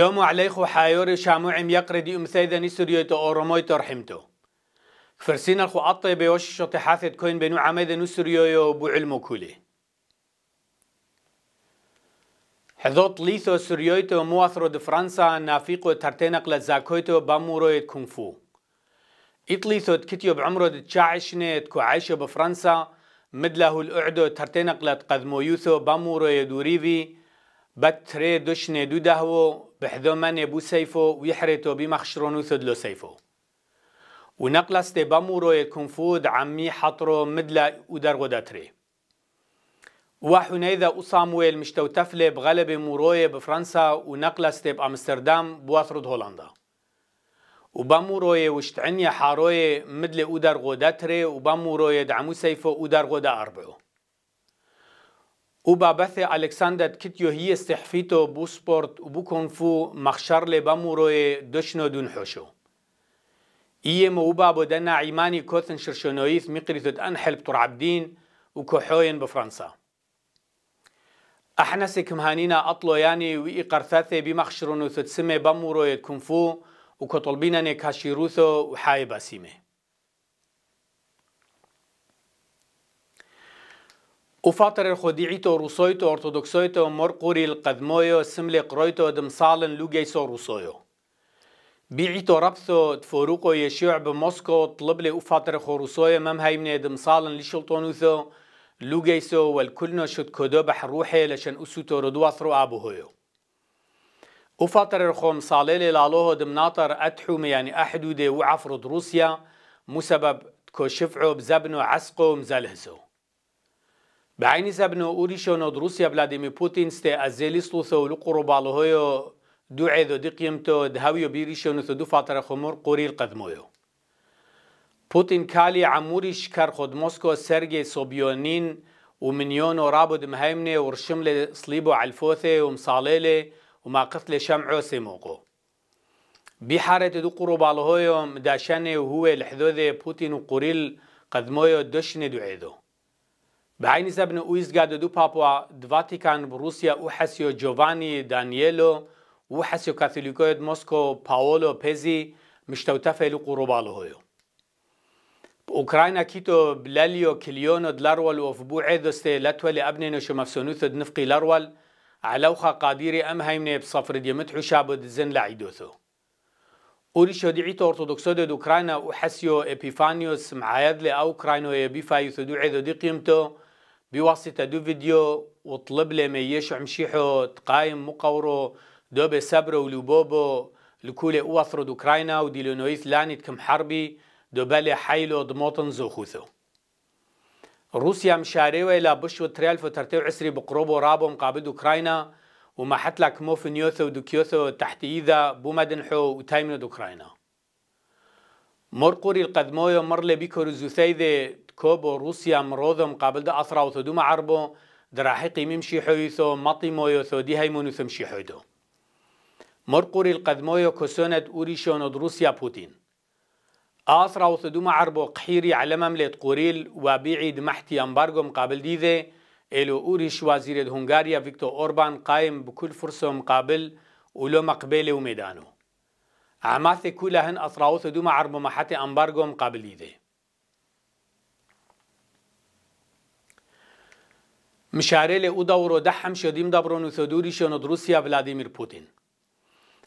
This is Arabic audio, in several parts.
عليكم شلومو عليخو حايوري شاموعم يقردي أمثيدني سوريوتو أورومويتو ترحمتو كفرسين الخو أطي بيوش شطي حاثت كوين بنو عميدنو سوريويو بو علمو كولي حذوت ليثو سوريويتو مواثرو دي فرنسا نافيقو ترتينق لزاكويتو بامورويت كونفو إطليثو تكتيو بعمرو دي تشاعشني تكو عايشو بفرنسا مدله الأعدو ترتينق لتقذمو يوثو بامورو يدوريفي بتري دوشني دودهو وحذو من يبو سيفو ويحرتو بمخشرونو ثدلو سيفو ونقلس تي بامورو يكونفود عمي حطرو مدلا ودرغو داتري وحنيدا وصامويل مشتو تفلي بغلب موروي بفرنسا ونقلس تي بأمستردام بواثرد هولندا وباموروي وشتعني حاروي مدل ودر داتري وباموروي دعمو سيفو ودر غدا أربعو او با بث الکساندر کتیو هی استحفیتو بو سپورت و بو کنفو مخشر لي باموروي دشنو دون حوشو. با إيما عیمانی کوتن شرشنویف كوثن شرشونويث حلب تر عبدین و وكوحوين بفرانسا. احنا سكمهانينا اطلو یعنی و ای بی يعني وي بامو روی کنفو و كونفو کاشیروثو و حای باسیمه. قفاطر خودیعیتو روسویتو ارتودکسویتو مرقوری القدمویو سمل قرویتو دمسالن لوگیسو روسویو بيعيتو ربثو تفوروقو يشيع بموسكو طلب لي وفاتر خو خوروسوية مم هايمنة دمصالا لشلطونوثو لوغيسو والكلنو شد كودو بحروحي لشان أسوتو ردواثرو أبوهيو وفاتر خو صاليلي لالوهو دمناطر أتحوم يعني أحدودي وعفرد روسيا مسبب تكو شفعو بزبنو عسقو مزالهزو بعین بعين زبنو أوريشيونو روسيا فلاديمير بوتين ستي أزيليستو ثولو قربالو هيو دوعي ذو دي قيمتو دهويو بيريشيونو ثو دو فترة خمر قریل قدمویو. پوتین کالی عموریش كار خود موسکو سرگی سوبیانین و سوبيونين و رابد مهمنه و رشمل صلیب مهيمني ورشمل صليبو علفوثي ومصاليلي وما قتل شمعو بی بحارة دو داشنه و هيو لحظه پوتین و قریل قدمویو قدمويو دو عیدو. بەعینی زەبن ئویستگا دەدوو پاپوا دواتیکان رووسیا و حەسیۆ جۆڤانی دانیێلۆ و حەسیۆ کاتلیکۆیت مۆسکۆ پاۆلۆ پێزی مشتەوتەفێل و قروبالو هۆیە اوكرانيا كيتو بلاليو كليونو دلارول وفبو عيدستي لاتولي شو شمفسونوث دنفقي لارول علوخا قاديري ام هيمني بصفر ديمت حشاب زن لعيدوثو اولي شوديعي تو ارثوذكسو دو اوكرانيا وحسيو ابيفانيوس معايد لي اوكرانيو يبيفايو ثدو عيدو دي قيمتو بواسطة دو فيديو وطلب لي ما يشع مشيحو تقايم مقورو دو بسبرو ولوبوبو لكولي أوثرد أوكراينا وديلو نويث لانت كم حربي دو بالي حيلو دموطن زوخوثو روسيا مشاريوه إلى بشو تريال فترتيو عسري بقروبو رابو مقابل أوكراينا وما حتلا حتلك موفنيوثو ودوكيوثو تحت إيذا بومدنحو وتايمنو أوكراينا مرقوري القدموي مر لي بيكور زوثيد كوبو روسيا مروضم قابل دا أسرع وثدوم عربو دراحقي ممشي حيثو مطيمو يثو دي هيمونو ثمشي حيدو مرقوري القدموي كسونت أوريشون روسيا بوتين أسرع وثدوم عربو قحيري على مملة قوريل وبيعيد محتي أمبارغو مقابل دي ذي إلو أوريش وزير هنغاريا فيكتور أوربان قائم بكل فرصة مقابل ولو مقبلة وميدانو عماث كلهن هن أطراوث دوما عرب محتي أمبارغو مقابلي إيدي مشاريل لأو دورو دحم شديم دبرون وثدوري شنود روسيا فلاديمير بوتين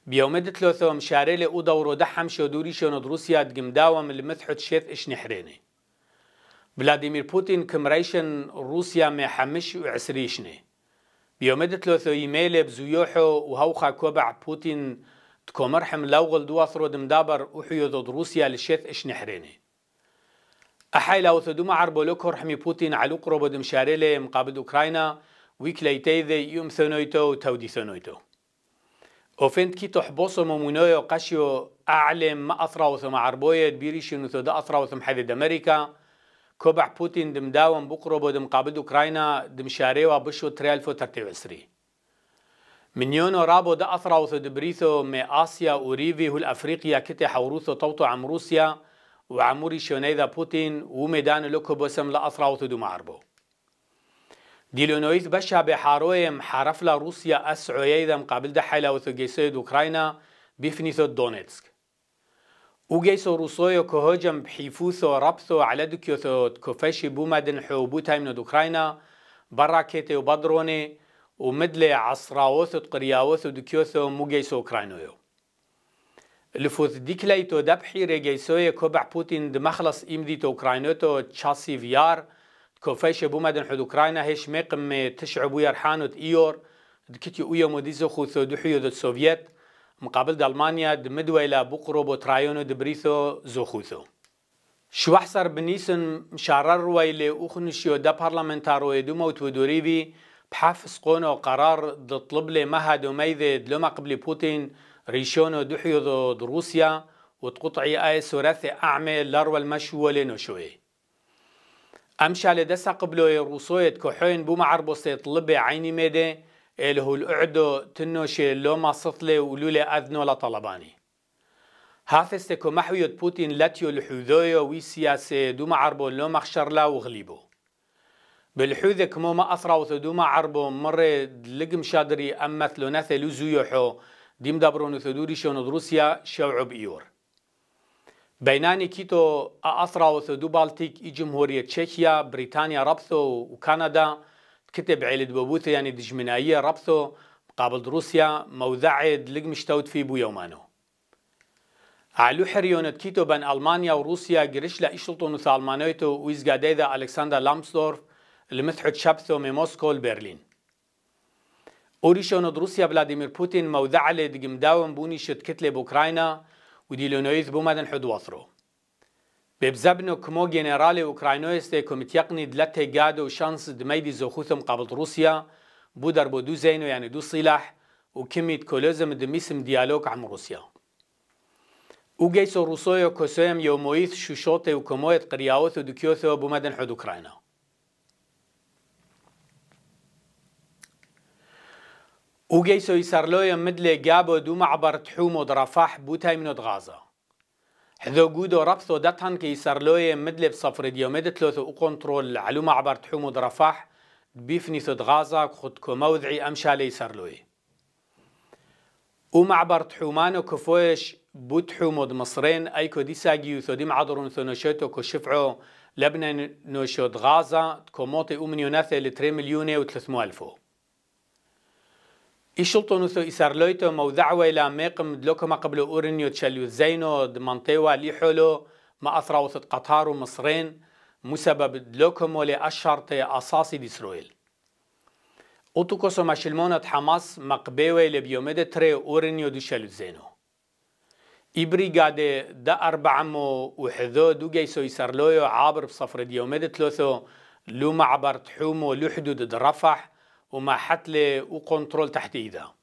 بيومد تلوثو مشاريل لأو دورو دحم شدوري شنود روسيا دقم داوام المثحة شيث إش نحريني فلاديمير بوتين كمريشن روسيا ما حمش وعسريشني بيومد تلوثو يميل بزيوحو وهوخا كوبع بوتين تكومرحم لوغل دواثرو دمدابر ضد روسيا لشيث إش نحريني أحي لو ثدوما عربو لوكور حمي بوتين علو قربو دمشاريلي مقابل أوكراينا ويك ليتيذي يوم ثنويتو تودي ثنويتو أوفنت كي تحبوصو ممونويو قشيو أعلم ما أثرا وثم عربوية بيريش نثو دا أثرا وثم حدد أمريكا كوبع بوتين دمداوم بقربو دم قابل أوكراينا دمشاريوا بشو تريالفو ترتيب عسري من منيونو رابو دا أثرا وثدبريثو مي آسيا وريفي هول أفريقيا كتي حوروثو طوطو عم روسيا وعموري شونيدا بوتين وميدان لوكو بسم لأثرا وثدو معربو ديلونويث بشا بحارويم حرفلا روسيا أسعويدا مقابل دا حيلا وثو جيسيد أوكراينا بفنيثو دونيتسك وجيسو روسويو كهجم بحيفوثو ربثو على دوكيوثو كوفاشي بومادن حوبوتاي من أوكراينا براكيتي وبدروني ومدلي عصراوث و ودكيوث ومجيس اوكرانيو لفوت ديكلاي تو دبحي رجيسوي كوبع بوتين دمخلص إمدي تو اوكرانيو تو تشاسي فيار كوفيش بو مدن حد أوكرانا هش ميقم تشعبو يرحانو تيور دكتي اويو موديزو خوثو دوحيو دو السوفيت مقابل دالمانيا دمدوي لا بقرو بو ترايونو دبريثو خوثو شو أحسر بنيسن مشارر ويلي أخنشيو دا بارلمنتار ويدو موت ودوريبي بحافظ قونو قرار دطلب لي مهد وميذي دلوما قبل بوتين ريشونو دحيو ضد روسيا وتقطعي اي اعمي اعمل لروى المشوى لنشوي امشا لدسا قبلو روسوية كحوين بو معربو سيطلب عيني ميدي اللي هو الأعدو تنوشي لوما ما سطلي ولولي أذنو لطلباني هاثستكو محوية بوتين لاتيو الحوذويو وي سياسي دو معربو لوما خشرلا وغليبو بالحوذك مو ما أثرا وثدوما عربو مرة لقم شادري أما ثلوناثة لزيوحو ديم دابرون ثدوري شون روسيا شوعو إيور بيناني كيتو أثرا وثدو بالتيك إي جمهورية تشيكيا بريطانيا ربثو وكندا كتب عيلة بابوثة يعني دجمنائية ربثو مقابل دروسيا موذعد لقم شتوت في بو يومانو علو حريونت كيتو بين ألمانيا وروسيا قرش لإشلطون وثالمانويتو ثالمانيتو ويزقاديدا ألكسندر لامسدورف لمسحة شابثو من موسكو لبرلين اوريشونو روسيا فلاديمير بوتين موضع لدقم داوم بوني شد كتلة بوكراينا ودي لونويز بومدن حد وصرو ببزبنو كمو جنرالي أوكراينويس تي كوميتيقني دلتي قادو شانس دميدي زوخوثم قبل روسيا بودر بو دو زينو يعني دو صلاح وكميت كولوزم دميسم ديالوك عم روسيا او جيسو روسويو كوسويم يومويث شوشوتي وكمويت قرياوث ودكيوثو بومدن حد اوكراينو اوغي سوي سرلويا مدل جابو دو عبر تحومو درفاح بوتاي منو غازا حذو جودو ربثو داتان كي سرلويا مدل بصفر ديوميد ثلاثة وكنترول علوما عبر تحومو درفاح بيفني ثد غازا خدكو موضعي امشالي سرلوي ومعبر تحومانو كفويش بوتحو مود مصرين ايكو دي ساجيو ثوديم ثو ثونوشيتو كشفعو لبنان نوشود غازا تكوموتي اومنيوناثي لتري مليوني وثلاثمو الفو ایشلتون وسو لويتو مو دعوه لامقم دلوکو ما قبل أورنيو تشاليو زينو دمنطيوة ليحولو ما أثرا وسط قطار ومصرين مسبب دلوكو مولي دلوكمو لأشهرت أساسي ديسرويل اوتوكوسو ما شلمونت حماس مقبيوي لبيوميد تري اورنيو شاليو زينو إبري قادة دا أربع أربعمو وحذو دو جيسو لويو عابر بصفر ديوميد تلوثو لو معبر تحومو لحدود درفح رفح ومع حتلة وكنترول تحت إيدها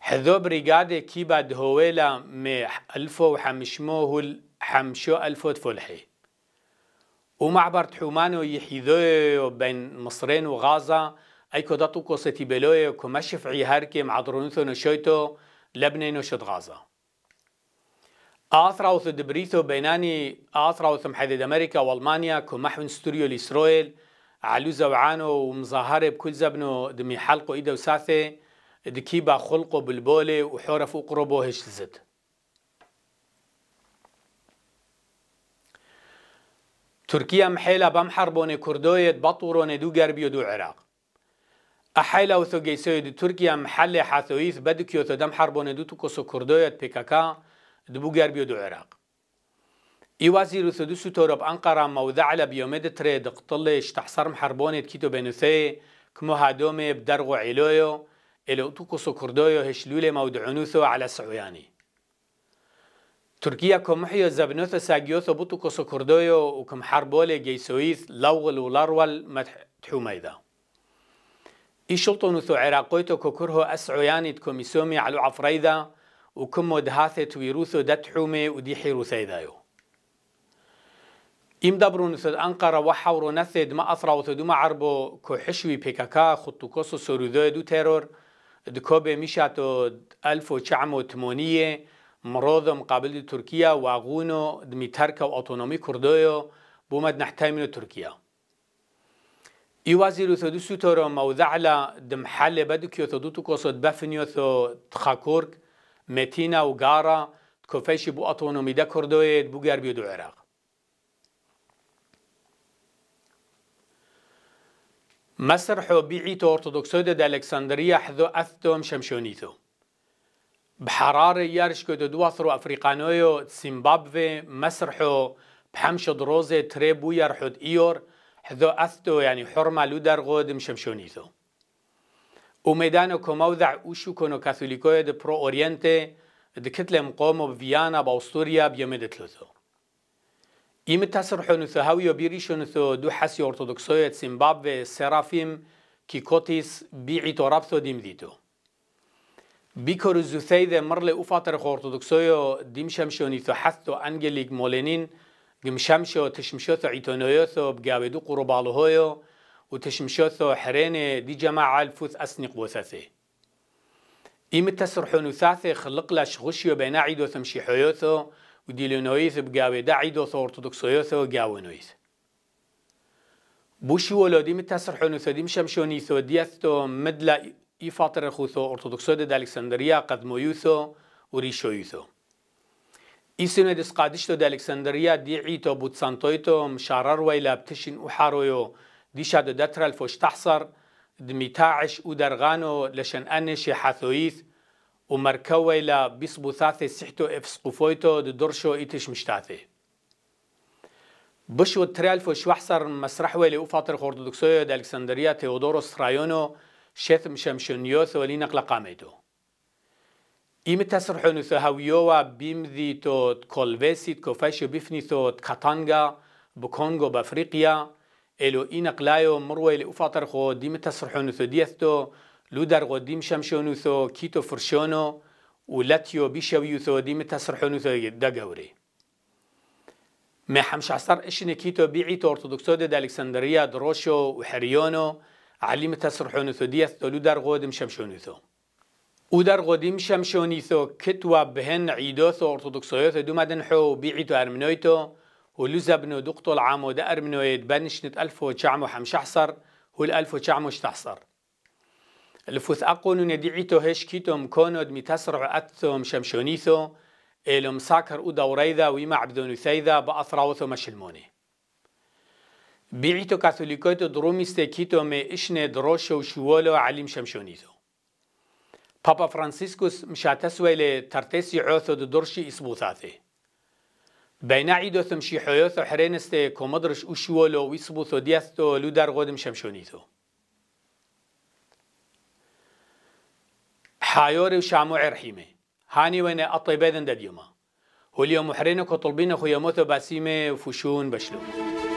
حذو بريقادة كيبا هويلة مي ألفو وحمشمو هول حمشو ألفو تفلحي ومعبر تحومانو يحيذو بين مصرين وغازا أي كوداتو كوستي بلوي كمشف عيهاركي مع درونثو نشويتو لبنين وشد غازا آثرا وثو دبريثو بيناني آثرا وثم محدد أمريكا وألمانيا كمحون ستوريو لإسرائيل علو زوعانو ومظاهرة بكل زبنو دمي حلقو ايدو ساثي دكي با خلقو بالبولي وحورف أقربو هش زد تركيا محيلة بمحربون كردوية بطوروني دو غربي دو عراق أحيلا وثو جيسوي دو تركيا محلي حاثويث بدكيو ثو دم حربون دو تكوسو كردوية بيكاكا دو غربي دو عراق وزير سدوسو تورب أنقرة موضع بيوميد تريد قطلش تحصر محربونة كيتو بنوثي كمو هادومي بدرغو علويو إلو توكسو كردويو هشلولي مودعنوثو على سعوياني تركيا كم محيو زبنوثو ساقيوثو بطوكسو كردويو وكم حربولي جيسويث لوغل ولارول متحوميدا إشلطنوثو عراقويتو كوكرهو أسعوياني تكوميسومي على عفريدا وكم مدهاثة ويروثو دتحومي وديحي روثيدايو ئیمدەبرون سد ئەنقەرەوە حەور و نەسێ دمە ئەسراوتە دومە عربۆ کۆحشوی عربو خوتوکۆس حشوی پیکاکا خود تو دکۆبێ میشاتۆ دو ترور چعم و تمۆنیە 1980 مقابلی تورکیا ترکیه و دمی تەرکە و ئۆتۆنۆمی کوردۆیۆ بوومەد نەحتای منە تورکیا ئیوازیر و تۆ دووسو تۆرۆ مەودەعلا دم حەلێ بەدکیۆتە دوو کۆسۆت تو تخاکۆرک متینا و گارا کۆفەیشی بو ئۆتۆنۆمی دە کوردۆیێت بوو گەربی دو عراق مصر حبيعي حبيعيت دا الكسندريا حذو أثتم شمشونيثو بحرارة يارش كدو دواثرو أفريقانويو تسيمبابوي مصر حو بحمش دروزة تريبو يارحود إيور حذو أثتو يعني حرما لودر غود شمشونيثو وميدانو كموضع اوشو كونو كاثوليكوية دو برو أورينتي دكتلم قومو بفيانا باوستوريا بيوميد تلوثو የምታስር ሆንቶ ሃዊዮ ቢሪሽ ሆንቶ ዱሐሲ ኦርቶዶክሶየት ዚምባብዌ ሴራፊም ኪኮቲስ ቢዒቶ ራብቶ ዲምዲቶ بيكور الزثيدة مرلي أفاتر خورتودكسويو ديمشمشوني تو حثو أنجليك مولينين جمشمشو تشمشوثو عيتونويوثو بقاودو قربالهويو وتشمشوثو حريني دي جماعة الفوث أسنق وثاثي إيم التسرحون ثاثي خلق لاش غشيو بين عيدو ثمشي حيوثو وديلونويث بقاوي داعيدو ثو أرثوذكسويثو قاوينويث بوشي ولودي متسرحون ثودي مشمشوني ثو ديثو مدلا يفاطر خوثو أرثوذكسو دي الكسندريا قد مويوثو وريشويثو إيسنا دي سقادشتو دي الكسندريا ديعيتو بوتسانتويتو مشارر ويلا بتشين أحارويو دي شادو داترا الفوش تحصر دميتاعش ودرغانو لشن أنشي حثويث و مرکوی لا بیس بو ثاثه سحتو افس قفویتو دو درشو ایتش مشتاثه بش و ترالفو شوحصر مسرح ویلی او فاطر خوردودکسوی دا الکسندریا تیودوروس رایونو شتم شمشنيوث ولينق لقاميدو إيم تسرحون ثهويوا بيمذي تو كولفيسيت كوفاشو بيفني توت كاتانغا بكونغو بافريقيا إلو إينق لايو مروي لأفاطر خو ديم تسرحون ثديثتو لو در قدیم شمشونو ثو كيتو فرشونو لطیو بيشويو ثو دیم تسرحونو ثو دا گوری ما حمش عصر اشن بیعی تو ارتودوكسو دا الکسندریا دروشو و وحريونو علیم تسرحونو ثو ديس لو در قدیم شمشونو ثو او در قديم شمشوني ثو كتوا بهن عیدو ثو ارتودوكسو ثو دو مدن حو بیعی تو ارمنوی تو و لو زبنو دقتو العامو دا ارمنويت بنشنت الف و چعمو حمش عصر هو الألف چعمو شتحصر الفوث أقول ندعيتو هشكيتم كونود متسرع أتهم شمشونيثو إلم ساكر أو دوريذا ويما عبدون ثيذا بأثراوثو مشلموني بيعيتو كاثوليكوتو دروميستيكيتو مي إشني دروشو شوالو عليم شمشونيثو بابا فرانسيسكوس مشاتسوي لترتيسي عوثو دو درشي إسبوثاثي بين عيدو ثمشي حيوثو حرينستي كومدرش أشوولو ويسبوثو دياثتو لودار غودم شمشونيثو حيوري وشامو عرحيمه هاني وين أطي بيدن دبيوما هو اليوم محرينك وطلبينك ويموتوا باسيمه وفشون بشلو